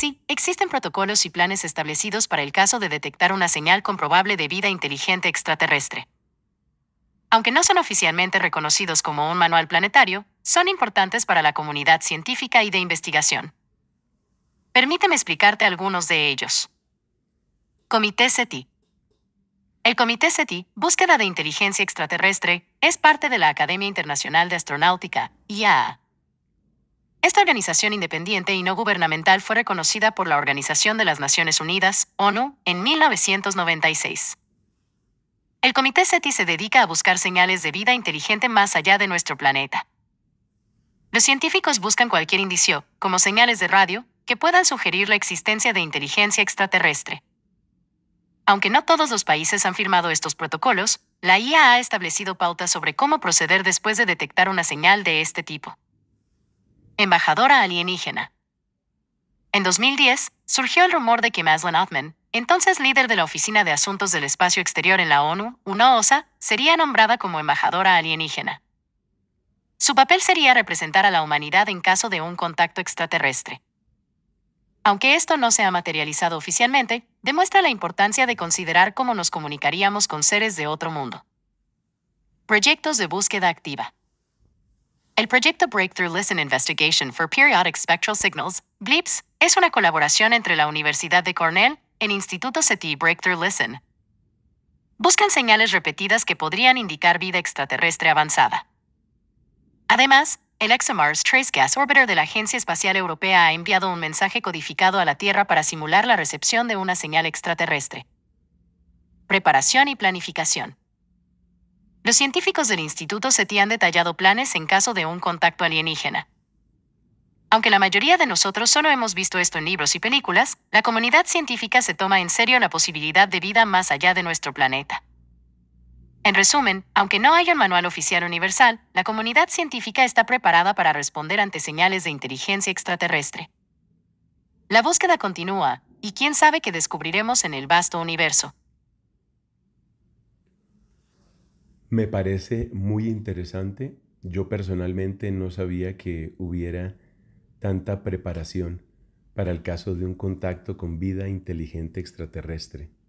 Sí, existen protocolos y planes establecidos para el caso de detectar una señal comprobable de vida inteligente extraterrestre. Aunque no son oficialmente reconocidos como un manual planetario, son importantes para la comunidad científica y de investigación. Permíteme explicarte algunos de ellos. Comité SETI. El Comité SETI, Búsqueda de Inteligencia Extraterrestre, es parte de la Academia Internacional de Astronáutica, IAA organización independiente y no gubernamental fue reconocida por la Organización de las Naciones Unidas, ONU, en 1996. El Comité SETI se dedica a buscar señales de vida inteligente más allá de nuestro planeta. Los científicos buscan cualquier indicio, como señales de radio, que puedan sugerir la existencia de inteligencia extraterrestre. Aunque no todos los países han firmado estos protocolos, la IA ha establecido pautas sobre cómo proceder después de detectar una señal de este tipo embajadora alienígena. En 2010, surgió el rumor de que Maslin Othman, entonces líder de la Oficina de Asuntos del Espacio Exterior en la ONU, una OSA, sería nombrada como embajadora alienígena. Su papel sería representar a la humanidad en caso de un contacto extraterrestre. Aunque esto no se ha materializado oficialmente, demuestra la importancia de considerar cómo nos comunicaríamos con seres de otro mundo. Proyectos de búsqueda activa. El proyecto Breakthrough Listen Investigation for Periodic Spectral Signals, BLIPS, es una colaboración entre la Universidad de Cornell, el Instituto SETI Breakthrough Listen. Buscan señales repetidas que podrían indicar vida extraterrestre avanzada. Además, el ExoMars Trace Gas Orbiter de la Agencia Espacial Europea ha enviado un mensaje codificado a la Tierra para simular la recepción de una señal extraterrestre. Preparación y planificación. Los científicos del Instituto SETI han detallado planes en caso de un contacto alienígena. Aunque la mayoría de nosotros solo hemos visto esto en libros y películas, la comunidad científica se toma en serio la posibilidad de vida más allá de nuestro planeta. En resumen, aunque no haya un manual oficial universal, la comunidad científica está preparada para responder ante señales de inteligencia extraterrestre. La búsqueda continúa, y quién sabe qué descubriremos en el vasto universo. Me parece muy interesante. Yo personalmente no sabía que hubiera tanta preparación para el caso de un contacto con vida inteligente extraterrestre.